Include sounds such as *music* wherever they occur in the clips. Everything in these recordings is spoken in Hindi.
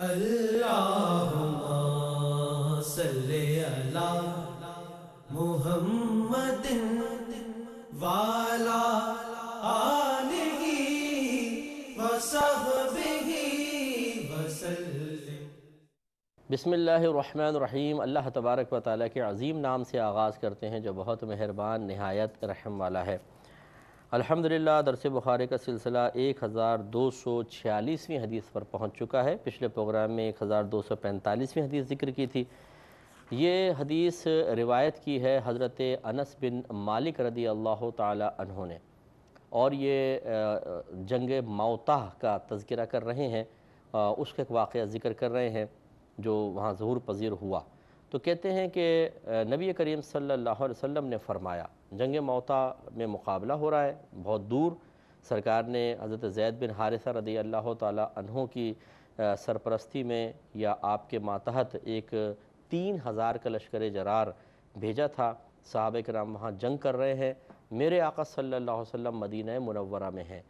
बसमीम अल्लाह तबारक व ताली के अज़ीम नाम से आगाज़ करते हैं जो बहुत मेहरबान नहायत रहम वाला है अल्हम्दुलिल्लाह दरस बुखारी का सिलसिला एक हज़ार दो सौ छियालीसवीं हदीस पर पहुंच चुका है पिछले प्रोग्राम में एक हज़ार दो सौ पैंतालीसवीं हदीस जिक्र की थी ये हदीस रिवायत की है हज़रत अनस बिन मालिक रदी अल्लाह तहों ने और ये जंग मौता का तस्करा कर रहे हैं उसका एक वाक़ ज़िक्र कर रहे हैं जो वहाँ ज़हूर पजीर हुआ तो कहते हैं कि नबी करीम सल्लल्लाहु अलैहि वसल्लम ने फ़रमाया जंग मौता में मुकाबला हो रहा है बहुत दूर सरकार ने हज़रत जैद बिन हारिसा रदी अल्लाह तहों की सरपरस्ती में या आपके मातहत एक तीन हज़ार का लश्कर जरार भेजा था साहब नाम वहाँ जंग कर रहे हैं मेरे आका सल्ला वसम मदीना मुनवरा में हैं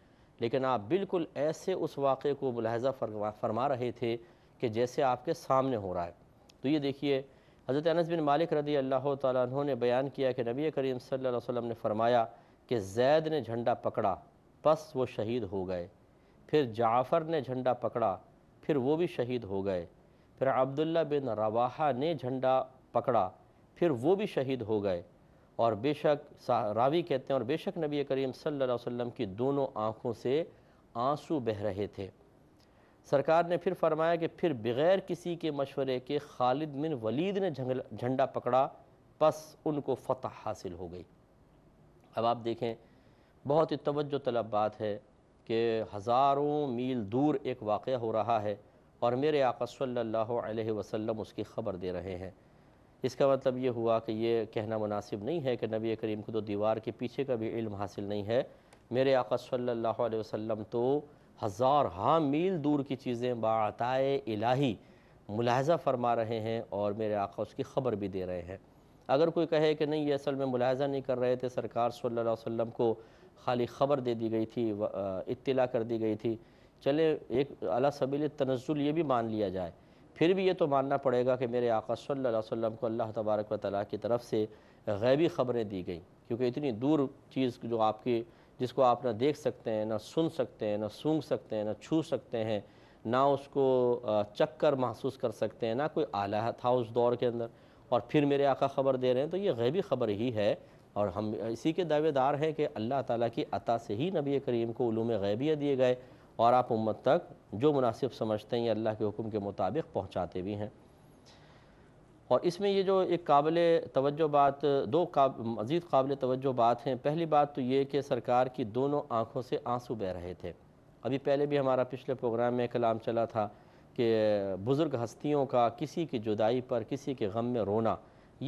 लेकिन आप बिल्कुल ऐसे उस वाक़े को मुलाहजा फरमा रहे थे कि जैसे आपके सामने हो रहा है तो ये देखिए हज़रत अनस बिन मालिक रदी अल्लाह तु ने बयान किया कि नबी करीम सल्लल्लाहु अलैहि वसल्लम ने फ़रमाया कि जैद ने झंडा पकड़ा बस वो शहीद हो गए फिर जाफ़र ने झंडा पकड़ा फिर वो भी शहीद हो गए फिर अब्दुल्ला बिन रवाहा ने झंडा पकड़ा फिर वो भी शहीद हो गए और बेशक रावी कहते हैं और बेशक नबी करीम सल्लल्लाहु अलैहि वसल्लम की दोनों आँखों से आंसू बह रहे थे सरकार ने फिर फरमाया कि फिर बग़ैर किसी के मशवरे के खालिद बिन वलीद ने झंडा पकड़ा बस उनको फतह हासिल हो गई अब आप देखें बहुत ही तवज्जो तलब बात है कि हज़ारों मील दूर एक वाक़ हो रहा है और मेरे आका सल्लल्लाहु अलैहि वसल्लम उसकी ख़बर दे रहे हैं इसका मतलब ये हुआ कि ये कहना मुनासिब नहीं है कि नबी करीम को तो दीवार के पीछे का भी इल्म हासिल नहीं है मेरे आका सल्लल्लाहु अलैहि वसल्लम तो हज़ार हाँ मील दूर की चीज़ें बाताए इलाही मुलाहजा फरमा रहे हैं और मेरे आका उसकी ख़बर भी दे रहे हैं अगर कोई कहे कि नहीं ये असल में मुलाहजा नहीं कर रहे थे सरकार सल्लल्लाहु अलैहि वसल्लम को खाली ख़बर दे दी गई थी इत्तला कर दी गई थी चले एक अला सबील तनजुल ये भी मान लिया जाए फिर भी ये तो मानना पड़ेगा कि मेरे आका सल्लल्लाहु अलैहि वसल्लम को अल्लाह तबारक व ताली की तरफ से गैबी ख़बरें दी गई क्योंकि इतनी दूर चीज़ जो आपकी जिसको आप ना देख सकते हैं ना सुन सकते हैं ना सूंघ सकते हैं ना छू सकते हैं ना उसको चक्कर महसूस कर सकते हैं ना कोई आला था उस दौर के अंदर और फिर मेरे आका ख़बर दे रहे हैं तो ये गैबी ख़बर ही है और हम इसी के दावेदार हैं कि अल्लाह ताला की अता से ही नबी करीम को उलूम गैबिया दिए गए और आप उम्मत तक जो मुनासिब समझते हैं ये अल्लाह के हुक्म के मुताबिक पहुँचाते भी हैं और इसमें ये जो एक काबिल तवज्जो बात दो काब, मज़ीद काबिल तवज्जो बात हैं पहली बात तो ये कि सरकार की दोनों आँखों से आंसू बह रहे थे अभी पहले भी हमारा पिछले प्रोग्राम में कलाम चला था कि बुज़ुर्ग हस्तियों का किसी की जुदाई पर किसी के गम में रोना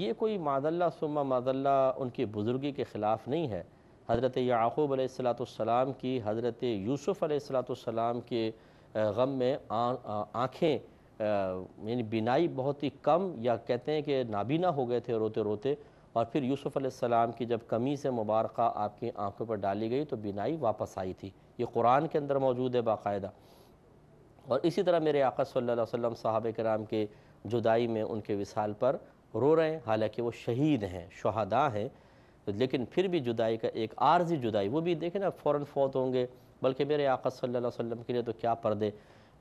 ये कोई मादल्ला सुमा मादल्ला उनकी बुज़ुर्गी के ख़िलाफ़ नहीं है हज़रत याक़ूब सलाम की हज़रत यूसुफ़ सलाम के गम में आँखें यानी बिनाई बहुत ही कम या कहते हैं कि नाबीना हो गए थे रोते रोते और फिर यूसुफ़ अलैहिस्सलाम की जब कमी से मुबारक आपकी आंखों पर डाली गई तो बिनाई वापस आई थी ये कुरान के अंदर मौजूद है बाकायदा और इसी तरह मेरे आका सल्लल्लाहु अलैहि वसल्लम साहब कराम के जुदाई में उनके विसाल पर रो रहे हैं हालांकि वो शहीद हैं शहादा हैं लेकिन फिर भी जुदाई का एक आर्जी जुदाई वो भी देखें ना फ़ौर फौत होंगे बल्कि मेरे आका सल्लल्लाहु अलैहि वसल्लम के लिए तो क्या पर्दे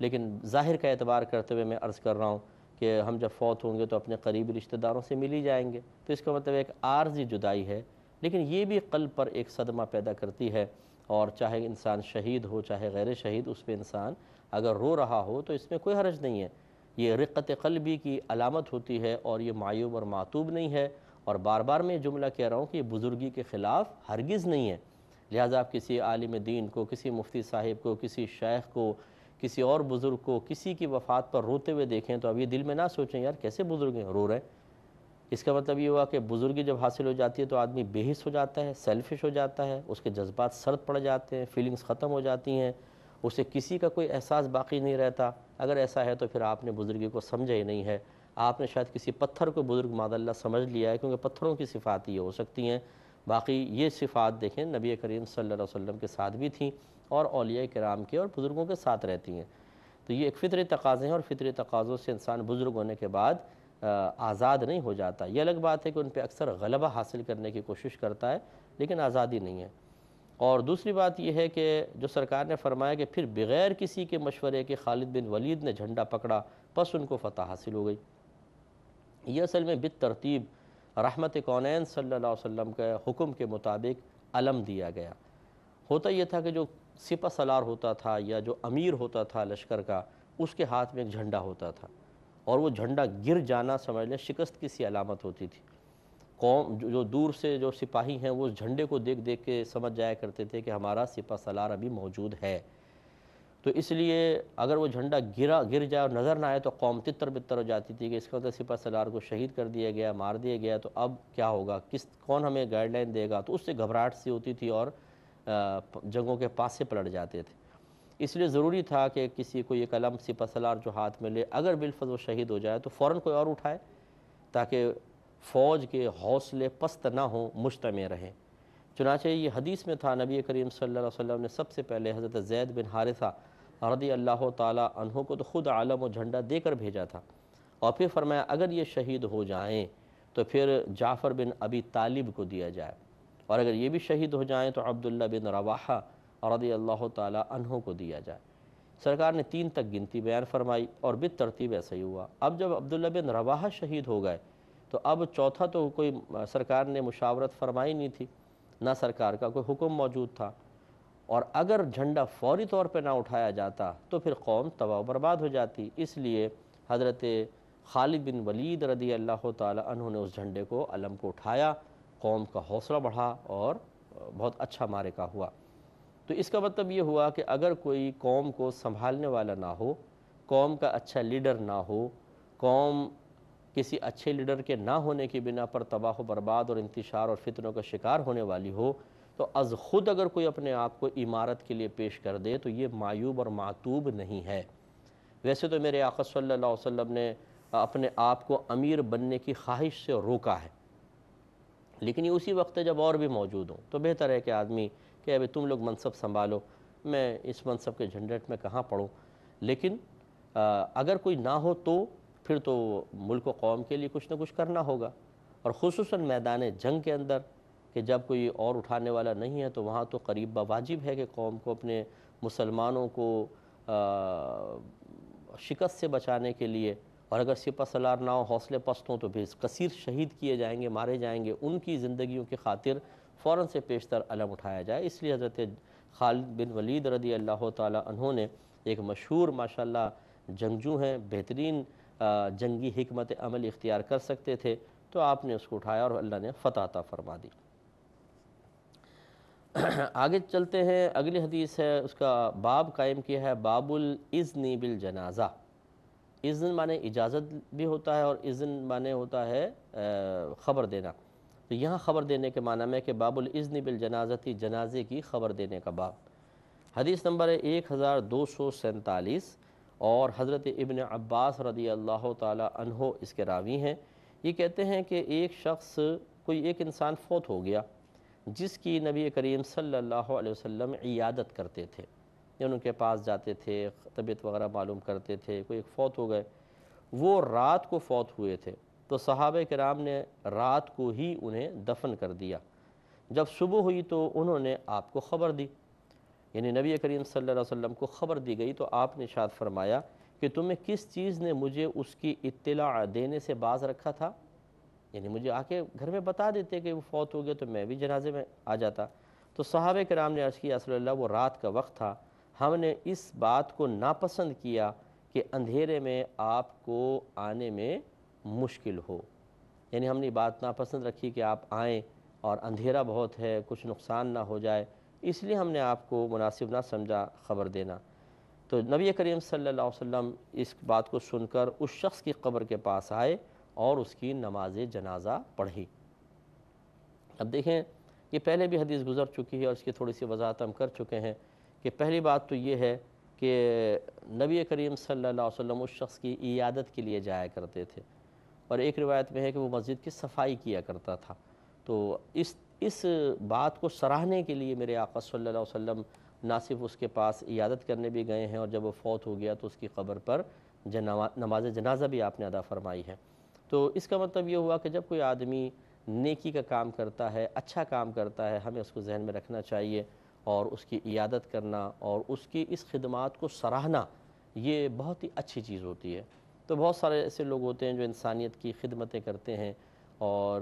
लेकिन ज़ाहिर का एतबार करते हुए मैं अर्ज़ कर रहा हूँ कि हम जब फौत होंगे तो अपने करीबी रिश्तेदारों से मिल ही जाएंगे तो इसका मतलब एक आर्जी जुदाई है लेकिन ये भी कल पर एक सदमा पैदा करती है और चाहे इंसान शहीद हो चाहे गैर शहीद उस पर इंसान अगर रो रहा हो तो इसमें कोई हर्ज नहीं है ये रिक़त कलबी की अलामत होती है और ये मायूब और मातूब नहीं है और बार बार मैं जुमला कह रहा हूँ कि ये बुज़ुर्गी के ख़िलाफ़ हरगिज़ नहीं है लिहाजा आप किसी आलिम दीन को किसी मुफ्ती साहिब को किसी शेख को किसी और बुज़ुर्ग को किसी की वफ़ात पर रोते हुए देखें तो अब ये दिल में ना सोचें यार कैसे बुज़ुर्ग हैं रो रहे हैं इसका मतलब ये हुआ कि बुज़ुर्गी जब हासिल हो जाती है तो आदमी बेहिस हो जाता है सेल्फिश हो जाता है उसके जज्बात सर्द पड़ जाते हैं फीलिंग्स ख़त्म हो जाती हैं उसे किसी का कोई एहसास बाकी नहीं रहता अगर ऐसा है तो फिर आपने बुज़ुर्गी को समझा ही नहीं है आपने शायद किसी पत्थर को बुज़ुर्ग मादल्ला समझ लिया है क्योंकि पत्थरों की सिफ़ात ये हो सकती हैं बाकी ये सिफ़ात देखें नबी करीम सल्ला वसम के साथ भी थी और अलिया कराम के और बुज़ुर्गों के साथ रहती हैं तो ये एक फ़ितरी तकाज़े हैं और फ़ितरी तकाज़ों से इंसान बुज़ुर्ग होने के बाद आज़ाद नहीं हो जाता ये अलग बात है कि उन पर अक्सर गलबा हासिल करने की कोशिश करता है लेकिन आज़ादी नहीं है और दूसरी बात यह है कि जो सरकार ने फरमाया कि फिर बग़ैर किसी के मशवरे के खालिद बिन वलीद ने झंडा पकड़ा बस उनको फ़तह हासिल हो गई ये असल में बित तरतीब रहमत कौन सल्ला वम के हुक्म के मुताबिक अलम दिया गया होता यह था कि जो सिपा सलार होता था या जो अमीर होता था लश्कर का उसके हाथ में एक झंडा होता था और वो झंडा गिर जाना समझ लें शिकस्त की सी अलामत होती थी कौम जो दूर से जो सिपाही हैं वो उस झंडे को देख देख के समझ जाया करते थे कि हमारा सिपा सलार अभी मौजूद है तो इसलिए अगर वो झंडा गिरा गिर जाए और नज़र ना आए तो कौम तितर बितर हो जाती थी कि इसके अंदर सिपा सलार को शहीद कर दिया गया मार दिया गया तो अब क्या होगा किस कौन हमें गाइडलाइन देगा तो उससे घबराहट सी होती थी और जंगों के पास से पलट जाते थे इसलिए ज़रूरी था कि किसी को ये कलम सिपसलार जो हाथ में ले अगर बिलफज शहीद हो जाए तो फ़ौर कोई और उठाए ताकि फ़ौज के हौसले पस्त ना हो मुश्तम रहें चुनाचे ये हदीस में था नबी करीम सल्लल्लाहु अलैहि वसल्लम ने सबसे पहले हज़रत जैद बिन हारिसा रदी अल्लाह तहों को तो ख़ुद आलम और झंडा देकर भेजा था और फिर फरमाया अगर ये शहीद हो जाएँ तो फिर जाफ़र बिन अबी तालिब को दिया जाए और अगर ये भी शहीद हो जाएँ तो अब्दुल्ला बिन रवाहा रदी अल्लाह तहों को दिया जाए सरकार ने तीन तक गिनती बयान फरमाई और बित तरतीब ऐसा ही हुआ अब जब अब्दुल्ला बिन रवाहा शहीद हो गए तो अब चौथा तो कोई सरकार ने मुशावरत फरमाई नहीं थी ना सरकार का कोई हुक्म मौजूद था और अगर झंडा फौरी तौर पर ना उठाया जाता तो फिर कौम तबाह बर्बाद हो जाती इसलिए हज़रत खालिद बिन वलीद रदी अल्लाह तहों ने उस झंडे को अलम को उठाया कौम का हौसला बढ़ा और बहुत अच्छा मारेका हुआ तो इसका मतलब ये हुआ कि अगर कोई कौम को संभालने वाला ना हो कौम का अच्छा लीडर ना हो कौम किसी अच्छे लीडर के ना होने की बिना पर तबाह बर्बाद और इंतशार और फितनों का शिकार होने वाली हो तो अज खुद अगर कोई अपने आप को इमारत के लिए पेश कर दे तो ये मायूब और मातूब नहीं है वैसे तो मेरे आका सल्लल्लाहु अलैहि वसल्लम ने अपने आप को अमीर बनने की ख्वाहिश से रोका है लेकिन ये उसी वक्त है जब और भी मौजूद हों तो बेहतर है कि आदमी कि अभी तुम लोग मनसब संभालो मैं इस मनसब के झंझट में कहाँ पढ़ूँ लेकिन आ, अगर कोई ना हो तो फिर तो मुल्क व कौम के लिए कुछ ना कुछ करना होगा और खसूस मैदान जंग के अंदर कि जब कोई और उठाने वाला नहीं है तो वहाँ तो करीब वाजिब है कि कौम को अपने मुसलमानों को आ, शिकस्त से बचाने के लिए और अगर सिपा सलार ना हो हौसले पस्त हों तो फिर कसर शहीद किए जाएंगे मारे जाएंगे उनकी ज़िंदगियों की खातिर फ़ौर से पेशतर अलम उठाया जाए इसलिए हज़रत खालिद बिन वलीद रदी अल्लाह तहों ने एक मशहूर माशा जंगजू हैं बेहतरीन जंगी हमत अमल इख्तियार कर सकते थे तो आपने उसको उठाया और अल्लाह ने फ़तहता फरमा दी *clears throat* आगे चलते हैं अगली हदीस है उसका बाब कायम किया है बाबुल इज़नी बिल जनाज़ा इज़न माने इजाज़त भी होता है और इज़न माने होता है ख़बर देना तो यहाँ ख़बर देने के माना में कि बाबुल इज़न बिल जनाजती जनाजे की ख़बर देने का बाब हदीस नंबर है एक हज़ार दो सौ सैंतालीस और हज़रत इबन अब्बास रदी अल्लाह तहो इसके रावी हैं ये कहते हैं कि एक शख्स कोई एक इंसान फ़ोत हो गया जिसकी नबी करीम सल्लल्लाहु अलैहि वसल्लम इयादत करते थे या उनके पास जाते थे तबीयत वगैरह मालूम करते थे कोई एक फ़ौत हो गए वो रात को फौत हुए थे तो सहाब कराम ने रात को ही उन्हें दफन कर दिया जब सुबह हुई तो उन्होंने आपको ख़बर दी यानी नबी करीम सल्लल्लाहु अलैहि वसल्लम को ख़बर दी गई तो आपने शाद फरमाया कि तुम्हें किस चीज़ ने मुझे उसकी इत्तला देने से बाज़ रखा था यानी मुझे आके घर में बता देते कि वो फौत हो गया तो मैं भी जनाजे में आ जाता तो के कराम ने अर्ज़ किया वो रात का वक्त था हमने इस बात को नापसंद किया कि अंधेरे में आपको आने में मुश्किल हो यानी हमने बात नापसंद रखी कि आप आएँ और अंधेरा बहुत है कुछ नुकसान ना हो जाए इसलिए हमने आपको मुनासिब ना समझा ख़बर देना तो नबी करीम सल्लल्लाहु अलैहि वसल्लम इस बात को सुनकर उस शख्स की कब्र के पास आए और उसकी नमाज जनाजा पढ़ी अब देखें ये पहले भी हदीस गुजर चुकी है और इसकी थोड़ी सी वजाहत हम कर चुके हैं कि पहली बात तो ये है कि नबी करीम सल्लल्लाहु अलैहि वसल्लम उस शख्स की इयादत के लिए जाया करते थे और एक रिवायत में है कि वो मस्जिद की सफाई किया करता था तो इस इस बात को सराहने के लिए मेरे आका सल्लल्लाहु अलैहि वसल्लम ना सिर्फ उसके पास इयादत करने भी गए हैं और जब वो फौत हो गया तो उसकी ख़बर पर जना नमाज जनाजा भी आपने अदा फरमाई है तो इसका मतलब ये हुआ कि जब कोई आदमी नेकी का काम करता है अच्छा काम करता है हमें उसको जहन में रखना चाहिए और उसकी इयादत करना और उसकी इस खिदमत को सराहना ये बहुत ही अच्छी चीज़ होती है तो बहुत सारे ऐसे लोग होते हैं जो इंसानियत की खिदमतें करते हैं और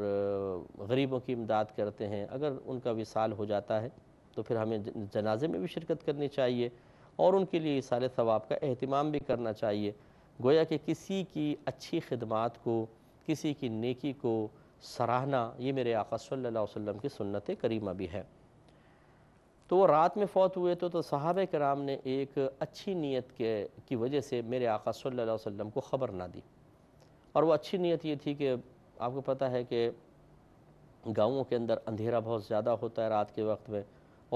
गरीबों की इमदाद करते हैं अगर उनका विसाल हो जाता है तो फिर हमें जनाजे में भी शिरकत करनी चाहिए और उनके लिए सारे सवाब का अहतमाम भी करना चाहिए गोया कि किसी की अच्छी खिदमत को किसी की नेकी को सराहना ये मेरे आका सल्लल्लाहु अलैहि वसल्लम की सुन्नत करीमा भी है तो वो रात में फ़ौत हुए तो तो सहाब कराम ने एक अच्छी नीयत के की वजह से मेरे आका सल्लल्लाहु अलैहि वसल्लम को ख़बर ना दी और वो अच्छी नीयत ये थी कि आपको पता है कि गाँवों के अंदर अंधेरा बहुत ज़्यादा होता है रात के वक्त में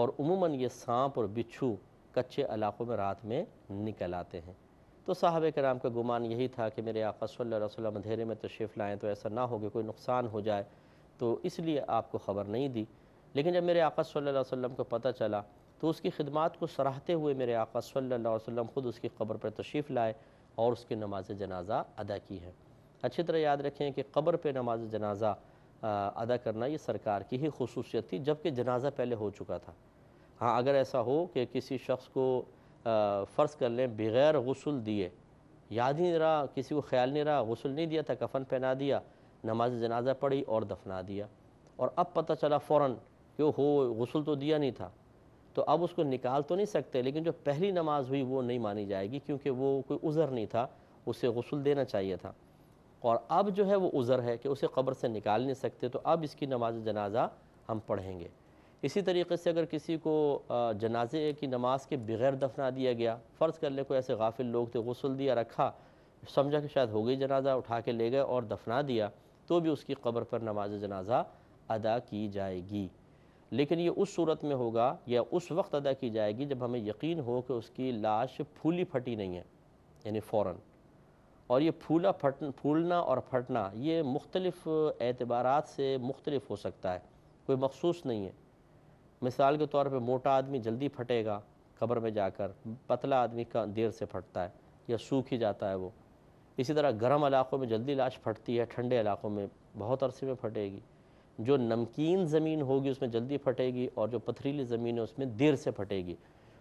और उमूमन ये सांप और बिच्छू कच्चे इलाक़ों में रात में निकल आते हैं तो साहब कराम का गुमान यही था कि मेरे आका सल्लल्लाहु अलैहि वसल्लम अंधेरे में तशरीफ़ लाएँ तो ऐसा ना हो कि कोई नुकसान हो जाए तो इसलिए आपको ख़बर नहीं दी लेकिन जब मेरे आका सल्लल्लाहु अलैहि वसल्लम को पता चला तो उसकी खिदमत को सराहते हुए मेरे आका सल्लल्लाहु अलैहि वसल्लम ख़ुद उसकी कब्र पर तशरीफ़ लाए और उसकी नमाज जनाजा अदा की है अच्छी तरह याद रखें कि कब्र पर नमाज जनाजा अदा करना ये सरकार की ही खसूसियत थी जबकि जनाजा पहले हो चुका था हाँ अगर ऐसा हो कि किसी शख्स को फ़र्ज़ कर लें बग़ैर गसल दिए याद ही नहीं रहा किसी को ख्याल नहीं रहा गसल नहीं दिया था कफन पहना दिया नमाज जनाजा पढ़ी और दफना दिया और अब पता चला फ़ौर कि हो गसल तो दिया नहीं था तो अब उसको निकाल तो नहीं सकते लेकिन जो पहली नमाज हुई वो नहीं मानी जाएगी क्योंकि वो कोई उज़र नहीं था उसे गसल देना चाहिए था और अब जो है वो उज़र है कि उसे कब्र से निकाल नहीं सकते तो अब इसकी नमाज जनाजा हम पढ़ेंगे इसी तरीके से अगर किसी को जनाजे की नमाज के बगैर दफना दिया गया फ़र्ज़ कर ले कोई ऐसे गाफिल लोग थे गसल दिया रखा समझा कि शायद हो गई जनाजा उठा के ले गए और दफना दिया तो भी उसकी कब्र पर नमाज जनाजा अदा की जाएगी लेकिन ये उस सूरत में होगा या उस वक्त अदा की जाएगी जब हमें यकीन हो कि उसकी लाश फूली फटी नहीं है यानी फ़ौर और ये फूला फट फूलना और फटना ये मुख्तलफ़ एतबार से मुख्तलफ हो सकता है कोई मखसूस नहीं है मिसाल के तौर पर मोटा आदमी जल्दी फटेगा कब्र में जाकर पतला आदमी का देर से फटता है या सूख ही जाता है वो इसी तरह गर्म इलाक़ों में जल्दी लाश फटती है ठंडे इलाक़ों में बहुत अरसे में फटेगी जो नमकीन ज़मीन होगी उसमें जल्दी फटेगी और जो पथरीली ज़मीन है उसमें देर से फटेगी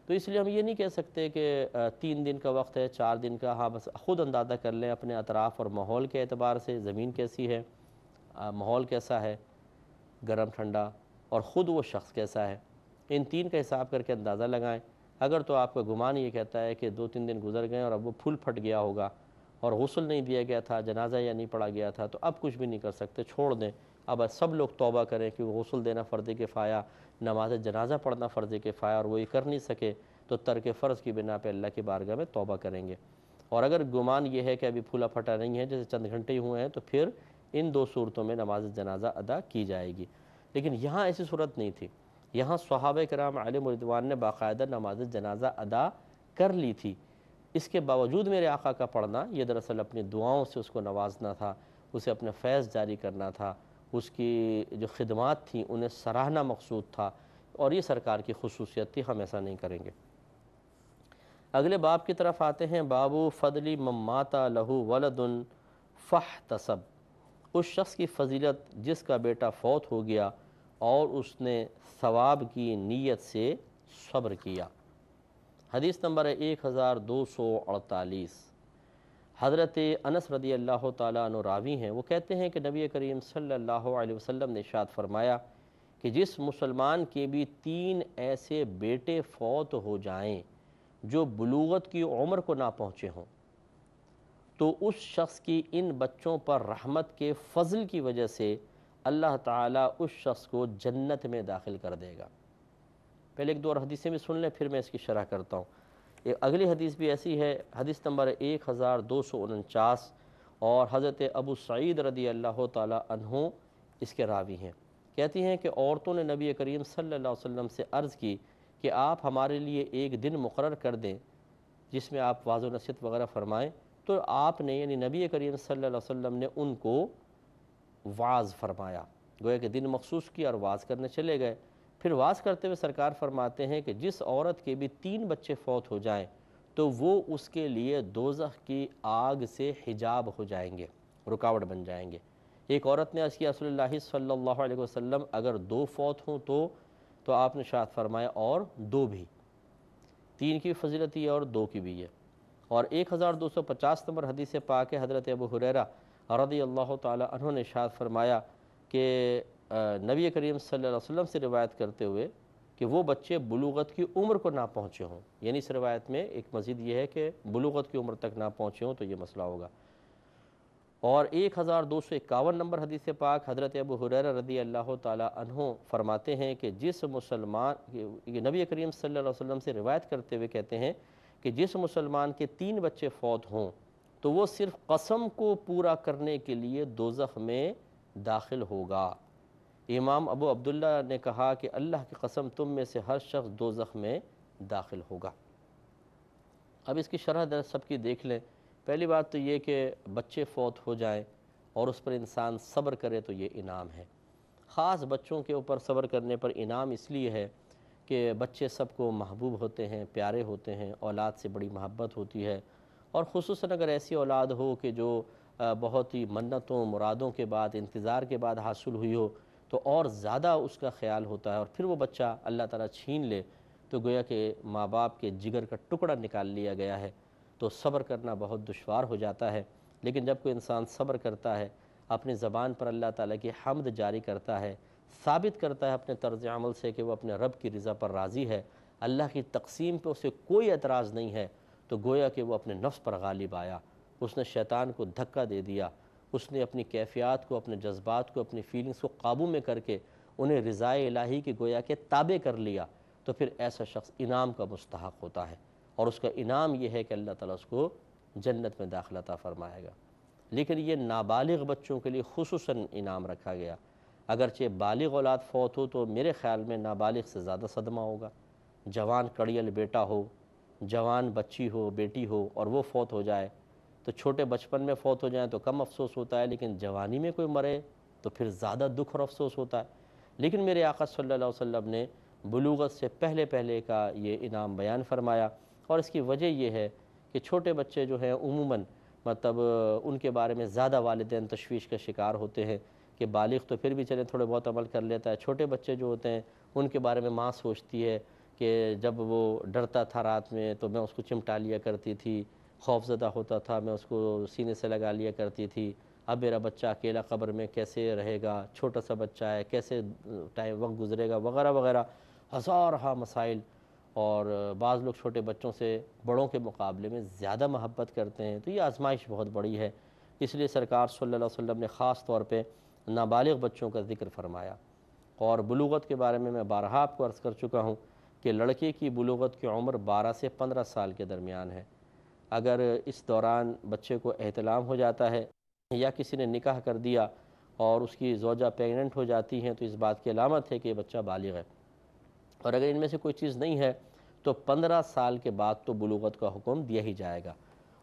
तो इसलिए हम ये नहीं कह सकते कि तीन दिन का वक्त है चार दिन का हाँ बस ख़ुद अंदाज़ा कर लें अपने अतराफ़ और माहौल के अतबार से ज़मीन कैसी है माहौल कैसा है गर्म ठंडा और ख़ुद वो शख्स कैसा है इन तीन का हिसाब करके अंदाज़ा लगाएं अगर तो आपका गुमान ये कहता है कि दो तीन दिन गुजर गए और अब वो फूल फट गया होगा और गसल नहीं दिया गया था जनाजा या नहीं पड़ा गया था तो अब कुछ भी नहीं कर सकते छोड़ दें अब सब लोग तौबा करें कि गसल देना फ़र्ज़ फ़ाया नमाज जनाजा पढ़ना फ़र्ज़ फ़ाया और वही कर नहीं सके तो तर्क फ़र्ज़ की बिना पर अल्लाह की बारगाह में तोबा करेंगे और अगर गुमान ये है कि अभी फूला फटा नहीं है जैसे चंद घंटे ही हुए हैं तो फिर इन दो सूरतों में नमाज जनाजा अदा की जाएगी लेकिन यहाँ ऐसी सूरत नहीं थी यहाँ सहाब कराम आलिमरिदवान ने बाकायदा नमाज जनाजा अदा कर ली थी इसके बावजूद मेरे आका का पढ़ना ये दरअसल अपनी दुआओं से उसको नवाजना था उसे अपना फैज़ जारी करना था उसकी जो खदमात थी उन्हें सराहना मकसूद था और ये सरकार की खसूसियत थी हम ऐसा नहीं करेंगे अगले बाब की तरफ आते हैं बाबू फ़दली ममाता लहू वलदन फ़ह तसब उस शख्स की फजीलत जिसका बेटा फौत हो गया और उसने सवाब की नीयत से सब्र किया हदीस नंबर है एक हज़ार दो सौ अड़तालीस हज़रत अनस रदी अल्लाह तु रावी हैं वो कहते हैं कि नबी करीम सल्लल्लाहु अलैहि वसल्लम ने शाद फरमाया कि जिस मुसलमान के भी तीन ऐसे बेटे फौत हो जाएं जो बलूगत की उम्र को ना पहुँचे हों तो उस शख्स की इन बच्चों पर रहमत के फ़जल की वजह से अल्लाह ताला उस शख्स को जन्नत में दाखिल कर देगा पहले एक दो और हदीसें भी सुन लें फिर मैं इसकी शरह करता हूँ एक अगली हदीस भी ऐसी है हदीस नंबर एक हज़ार दो सौ उनचास और हज़रत अबू सईद रदी अल्लाह तहु इसके रावी हैं कहती हैं कि औरतों ने नबी करीम सल्ला वम से अर्ज़ की कि आप हमारे लिए एक दिन मुकर कर दें जिसमें आप वाज नसीहत वगैरह फ़रमाएँ तो आपने यानी नबी करीम सल्ला वम ने उनको वाज फरमाया गोया कि दिन मखसूस किया और वाज करने चले गए फिर वास करते हुए सरकार फरमाते हैं कि जिस औरत के भी तीन बच्चे फौत हो जाएं तो वो उसके लिए दोजह की आग से हिजाब हो जाएंगे रुकावट बन जाएंगे एक औरत ने अर्ज़ किया सल्लल्लाहु अलैहि वसल्लम अगर दो फौत हों तो तो आपने शाद फरमाया और दो भी तीन की फजीलत ही है और दो की भी है और एक हज़ार दो सौ पचास नंबर हदीस पाक हज़रत अबू हुररा रदी अल्लाह तहों ने शाद फरमाया कि नबी करीम सल्लल्लाहु अलैहि वसल्लम से रिवायत करते हुए कि वो बच्चे बलूगत की उम्र को ना पहुँचे हों यानी इस रवायत में एक मज़ीद ये है कि बलूगत की उम्र तक ना पहुँचे हों तो ये मसला होगा और एक हज़ार दो सौ इक्यावन नंबर हदीस पाक हज़रत अबू हुरर रदी अल्लाह तहों फरमाते हैं कि जिस मुसलमान नबी करीम सल्लल्लाहु अलैहि वसल्लम से रिवायत करते हुए कहते हैं कि जिस मुसलमान के तीन बच्चे फौत हों तो वो सिर्फ़ कसम को पूरा करने के लिए दोजख में दाखिल होगा इमाम अबू अब्दुल्ला ने कहा कि अल्लाह की कसम तुम में से हर शख्स दो में दाखिल होगा अब इसकी शरह दर सबकी देख लें पहली बात तो ये कि बच्चे फौत हो जाएं और उस पर इंसान सब्र करे तो ये इनाम है ख़ास बच्चों के ऊपर सब्र करने पर इनाम इसलिए है कि बच्चे सबको महबूब होते हैं प्यारे होते हैं औलाद से बड़ी महब्बत होती है और खसूस अगर ऐसी औलाद हो कि जो बहुत ही मन्नतों मुरादों के बाद इंतज़ार के बाद हासिल हुई हो तो और ज़्यादा उसका ख्याल होता है और फिर वो बच्चा अल्लाह ताला छीन ले तो गोया के माँ बाप के जिगर का टुकड़ा निकाल लिया गया है तो सब्र करना बहुत दुशवार हो जाता है लेकिन जब कोई इंसान सब्र करता है अपनी ज़बान पर अल्लाह ताला की हमद जारी करता है साबित करता है अपने तर्ज अमल से कि वह अपने रब की रज़ा पर राज़ी है अल्लाह की तकसीम पर उसे कोई एतराज़ नहीं है तो गोया कि वह अपने नफ्स पर गालिब आया उसने शैतान को धक्का दे दिया उसने अपनी कैफियत को अपने जज्बात को अपनी फीलिंग्स को काबू में करके उन्हें रज़ा इलाही के गोया के ताबे कर लिया तो फिर ऐसा शख्स इनाम का मुस्तक होता है और उसका इनाम यह है कि अल्लाह ताला उसको जन्नत में दाखिलता फरमाएगा लेकिन ये नाबालिग बच्चों के लिए खसूस इनाम रखा गया अगरचे बालिग औलाद फौत हो तो मेरे ख्याल में नाबालिग से ज़्यादा सदमा होगा जवान कड़ियल बेटा हो जवान बच्ची हो बेटी हो और वो फौत हो जाए तो छोटे बचपन में फौत हो जाए तो कम अफसोस होता है लेकिन जवानी में कोई मरे तो फिर ज़्यादा दुख और अफसोस होता है लेकिन मेरे आका सल्ला वसम ने बलूगत से पहले पहले का ये इनाम बयान फरमाया और इसकी वजह यह है कि छोटे बच्चे जो हैं उमूमन मतलब उनके बारे में ज़्यादा वालदेन तशवीश का शिकार होते हैं कि बालिग तो फिर भी चले थोड़े बहुत अमल कर लेता है छोटे बच्चे जो होते हैं उनके बारे में माँ सोचती है कि जब वो डरता था रात में तो मैं उसको चिमटा लिया करती थी खौफजदा होता था मैं उसको सीने से लगा लिया करती थी अब मेरा बच्चा अकेला कब्र में कैसे रहेगा छोटा सा बच्चा है कैसे टाइम वक्त गुजरेगा वगैरह वगैरह हज़ार हाँ मसाइल और बाज़ लोग छोटे बच्चों से बड़ों के मुकाबले में ज़्यादा महब्बत करते हैं तो ये आजमाइश बहुत बड़ी है इसलिए सरकार सल्लल्लाहु अलैहि वसल्लम ने ख़ास तौर पर नाबालिग बच्चों का जिक्र फरमाया और बलूगत के बारे में मैं बारहा आपको अर्ज़ कर चुका हूँ कि लड़के की बलूगत की उम्र बारह से पंद्रह साल के दरमियान है अगर इस दौरान बच्चे को अहतलाम हो जाता है या किसी ने निकाह कर दिया और उसकी जोजा प्रेगनेंट हो जाती हैं तो इस बात की अलामत है कि बच्चा बालिग है और अगर इनमें से कोई चीज़ नहीं है तो पंद्रह साल के बाद तो बलूगत का हुक्म दिया ही जाएगा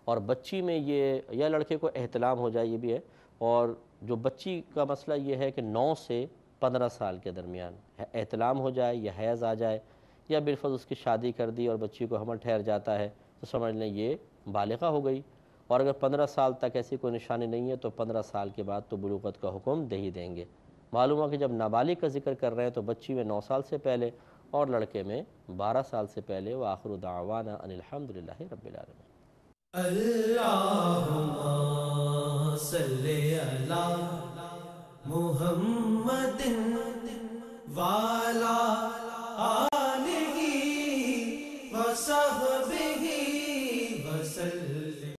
और बच्ची में ये या लड़के को अहतलाम हो जाए ये भी है और जो बच्ची का मसला ये है कि नौ से पंद्रह साल के दरमियान एहतलाम हो जाए या हैज़ आ जाए या बिलफ़ उसकी शादी कर दी और बच्ची को हमल ठहर जाता है तो समझ लें ये बालिका हो गई और अगर पंद्रह साल तक ऐसी कोई निशानी नहीं है तो पंद्रह साल के बाद तो बलूगत का हुक्म दे ही देंगे मालूम है कि जब नाबालिग का जिक्र कर रहे हैं तो बच्ची में नौ साल से पहले और लड़के में बारह साल से पहले व आखिर दावाना अनिलहमदिल्ला रबालमीन वाला